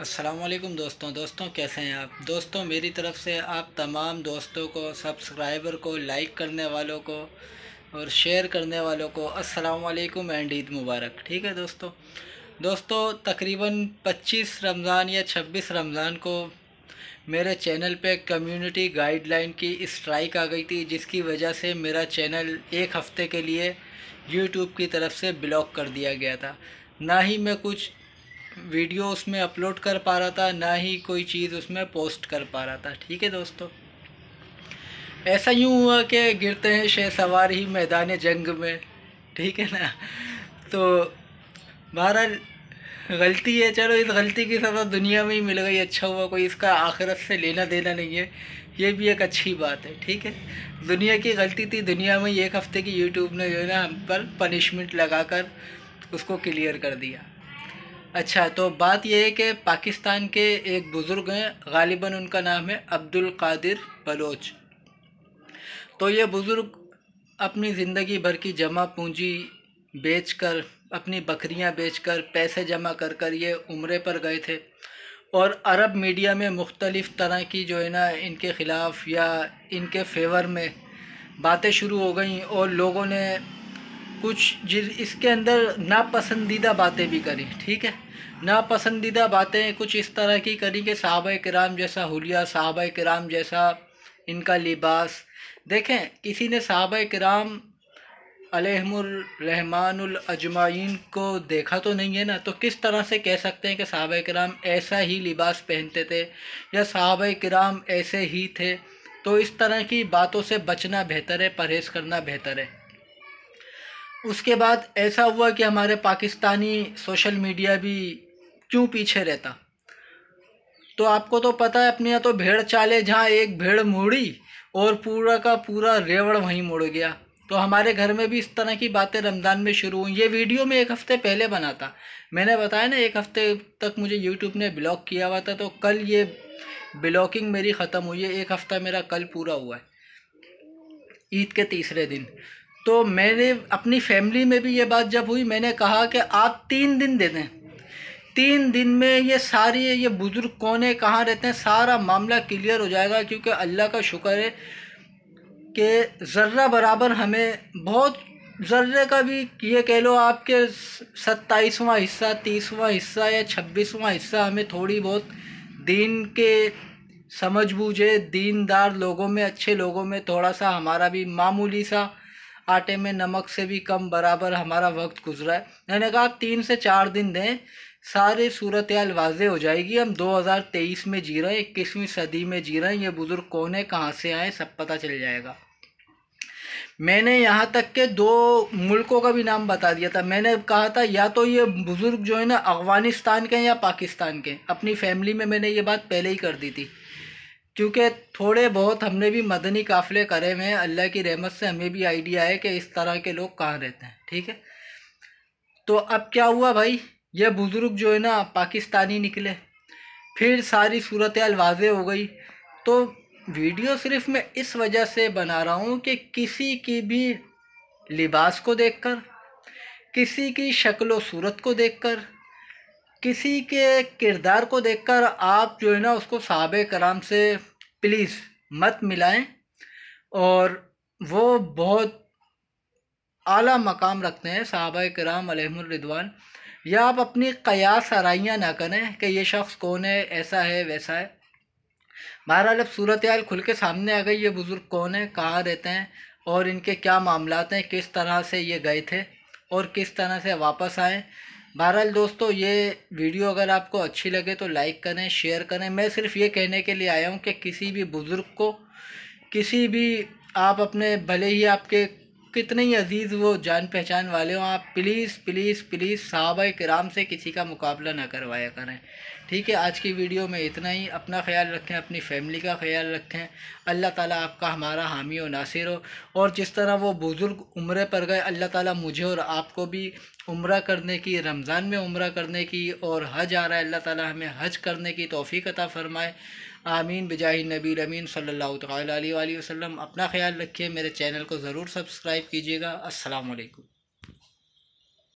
असलम दोस्तों दोस्तों कैसे हैं आप दोस्तों मेरी तरफ़ से आप तमाम दोस्तों को सब्सक्राइबर को लाइक करने वालों को और शेयर करने वालों को असलम एंड ईद मुबारक ठीक है दोस्तों दोस्तों तकरीबन 25 रमज़ान या 26 रमज़ान को मेरे चैनल पे कम्युनिटी गाइडलाइन की स्ट्राइक आ गई थी जिसकी वजह से मेरा चैनल एक हफ़्ते के लिए यूट्यूब की तरफ से ब्लॉक कर दिया गया था ना ही मैं कुछ वीडियो उसमें अपलोड कर पा रहा था ना ही कोई चीज़ उसमें पोस्ट कर पा रहा था ठीक है दोस्तों ऐसा यूँ हुआ कि गिरते हैं शे सवार ही मैदान जंग में ठीक है ना तो बहरहाल गलती है चलो इस गलती की सज़ा दुनिया में ही मिल गई अच्छा हुआ कोई इसका आखिरत से लेना देना नहीं है ये भी एक अच्छी बात है ठीक है दुनिया की गलती थी दुनिया में एक हफ़्ते की यूट्यूब ने जो है ना हम पर पनिशमेंट लगा कर उसको क्लियर कर दिया अच्छा तो बात यह है कि पाकिस्तान के एक बुज़ुर्ग हैं गालिबा उनका नाम है अब्दुल कादिर बलोच तो ये बुज़ुर्ग अपनी ज़िंदगी भर की जमा पूंजी बेचकर अपनी बकरियां बेचकर पैसे जमा कर कर ये उम्र पर गए थे और अरब मीडिया में मुख्तलिफ़ तरह की जो है ना इनके ख़िलाफ़ या इनके फेवर में बातें शुरू हो गई और लोगों ने कुछ जिस इसके अंदर नापसंदीदा बातें भी करी ठीक है नापसंदीदा बातें कुछ इस तरह की करी कि साहब कराम जैसा हुलिया साहब कराम जैसा इनका लिबास देखें किसी ने साहब कराम अलहमरहमानजमाइन को देखा तो नहीं है ना तो किस तरह से कह सकते हैं कि साहब कराम ऐसा ही लिबास पहनते थे या साहब कराम ऐसे ही थे तो इस तरह की बातों से बचना बेहतर है परहेज़ करना बेहतर है उसके बाद ऐसा हुआ कि हमारे पाकिस्तानी सोशल मीडिया भी क्यों पीछे रहता तो आपको तो पता है अपने यहाँ तो भेड़ चाले जहाँ एक भेड़ मोड़ी और पूरा का पूरा रेवड़ वहीं मुड़ गया तो हमारे घर में भी इस तरह की बातें रमज़ान में शुरू हुई ये वीडियो मैं एक हफ़्ते पहले बना था मैंने बताया ना एक हफ़्ते तक मुझे यूट्यूब ने ब्लॉक किया हुआ था तो कल ये ब्लॉकिंग मेरी ख़त्म हुई है एक हफ़्ता मेरा कल पूरा हुआ है ईद के तीसरे दिन तो मैंने अपनी फैमिली में भी ये बात जब हुई मैंने कहा कि आप तीन दिन दे दें तीन दिन में ये सारी ये बुज़ुर्ग कौन है कहाँ रहते हैं सारा मामला क्लियर हो जाएगा क्योंकि अल्लाह का शुक्र है कि ज़र्रा बराबर हमें बहुत ज़र्रे का भी ये कह लो आपके सत्ताईसवां हिस्सा तीसवां हिस्सा या छब्बीसवां हिस्सा हमें थोड़ी बहुत दीन के समझ बूझे दीनदार लोगों में अच्छे लोगों में थोड़ा सा हमारा भी मामूली सा आटे में नमक से भी कम बराबर हमारा वक्त गुजरा है मैंने कहा आप तीन से चार दिन दें सारी सूरत हाल हो जाएगी हम 2023 में जी रहे हैं इक्कीसवीं सदी में जी रहे हैं ये बुज़ुर्ग कौन है कहाँ से आए सब पता चल जाएगा मैंने यहाँ तक के दो मुल्कों का भी नाम बता दिया था मैंने कहा था या तो ये बुज़ुर्ग जो है ना अफ़गानिस्तान के हैं या पाकिस्तान के अपनी फैमिली में मैंने ये बात पहले ही कर दी थी क्योंकि थोड़े बहुत हमने भी मदनी काफ़िले करे हुए हैं अल्लाह की रहमत से हमें भी आइडिया है कि इस तरह के लोग कहाँ रहते हैं ठीक है तो अब क्या हुआ भाई ये बुज़ुर्ग जो है ना पाकिस्तानी निकले फिर सारी सूरत वाजे हो गई तो वीडियो सिर्फ मैं इस वजह से बना रहा हूँ कि किसी की भी लिबास को देखकर किसी की शक्ल व सूरत को देखकर किसी के किरदार को देखकर आप जो है ना उसको साहब कराम से प्लीज़ मत मिलाएं और वो बहुत आला मकाम रखते हैं साहबा कराम अलहमरिदवान या आप अपनी कयास सराइयाँ ना करें कि ये शख्स कौन है ऐसा है वैसा है बहरहाल अब सूरत आल खुल के सामने आ गई ये बुज़ुर्ग कौन है कहाँ रहते हैं और इनके क्या मामलाते हैं किस तरह से ये गए थे और किस तरह से वापस आएँ बहरहाल दोस्तों ये वीडियो अगर आपको अच्छी लगे तो लाइक करें शेयर करें मैं सिर्फ ये कहने के लिए आया हूँ कि किसी भी बुज़ुर्ग को किसी भी आप अपने भले ही आपके कितने ही अजीज़ वो जान पहचान वाले हों आप प्लीज़ प्लीज़ प्लीज़ साहबा कराम से किसी का मुकाबला ना करवाया करें ठीक है आज की वीडियो में इतना ही अपना ख्याल रखें अपनी फैमिली का ख्याल रखें अल्लाह ताला आपका हमारा हामी व नासिर हो और जिस तरह वो बुज़ुर्ग उम्र पर गए अल्लाह ताला मुझे और आपको भी उम्र करने की रमज़ान में उम्र करने की और हज आ रहा है अल्लाह ताला हमें हज करने की तोफ़ी अता फ़रमाए आमीन बजाही नबी अमीन सल्लल्लाहु अलैहि वसल्लम अपना ख्याल रखिए मेरे चैनल को ज़रूर सब्सक्राइब कीजिएगा अस्सलाम वालेकुम